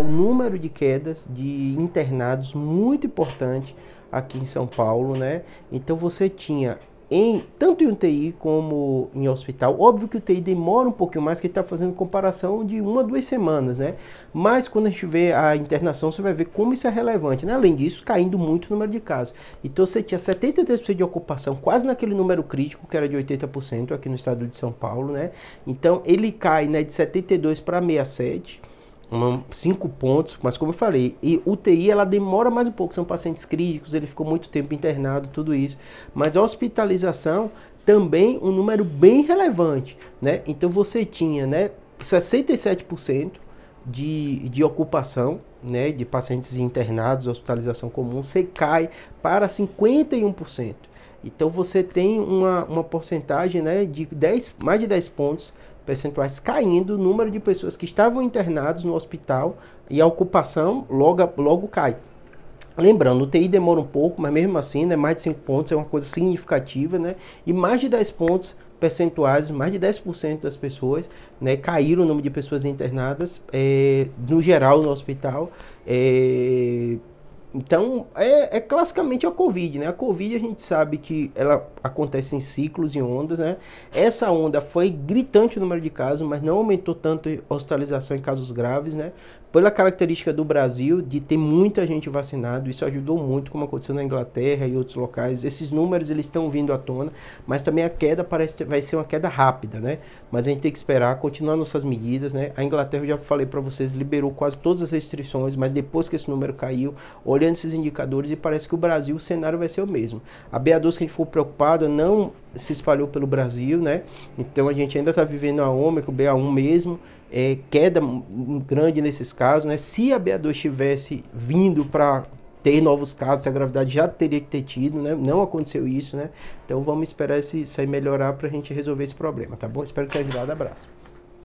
o número de quedas de internados muito importante aqui em São Paulo, né? Então você tinha em tanto em UTI como em hospital. Óbvio que o UTI demora um pouquinho mais, que está fazendo comparação de uma duas semanas, né? Mas quando a gente vê a internação, você vai ver como isso é relevante. Né? Além disso, caindo muito o número de casos. Então você tinha 73% de ocupação, quase naquele número crítico que era de 80% aqui no estado de São Paulo, né? Então ele cai, né, de 72 para 67 uma, cinco pontos, mas como eu falei, e UTI ela demora mais um pouco, são pacientes críticos, ele ficou muito tempo internado, tudo isso. Mas a hospitalização também um número bem relevante, né? Então você tinha, né, 67% de, de ocupação, né, de pacientes internados, hospitalização comum, você cai para 51%. Então você tem uma, uma porcentagem né, de 10, mais de 10 pontos percentuais caindo o número de pessoas que estavam internadas no hospital e a ocupação logo, logo cai. Lembrando, o TI demora um pouco, mas mesmo assim, né, mais de 5 pontos é uma coisa significativa, né? E mais de 10 pontos percentuais, mais de 10% das pessoas, né, caíram o número de pessoas internadas, é, no geral, no hospital, é, então, é, é, classicamente a Covid, né? A Covid a gente sabe que ela acontece em ciclos e ondas, né? Essa onda foi gritante o número de casos, mas não aumentou tanto a hospitalização em casos graves, né? Pela característica do Brasil de ter muita gente vacinado, isso ajudou muito, como aconteceu na Inglaterra e outros locais. Esses números eles estão vindo à tona, mas também a queda parece que vai ser uma queda rápida, né? Mas a gente tem que esperar, continuar nossas medidas, né? A Inglaterra, eu já falei para vocês, liberou quase todas as restrições, mas depois que esse número caiu, olha olhando esses indicadores e parece que o Brasil, o cenário vai ser o mesmo. A BA2 que a gente for preocupada não se espalhou pelo Brasil, né? Então a gente ainda está vivendo a Ômicron, BA1 mesmo, é, queda grande nesses casos, né? Se a BA2 tivesse vindo para ter novos casos, a gravidade já teria que ter tido, né? Não aconteceu isso, né? Então vamos esperar isso aí melhorar para a gente resolver esse problema, tá bom? Espero que tenha ajudado. Abraço.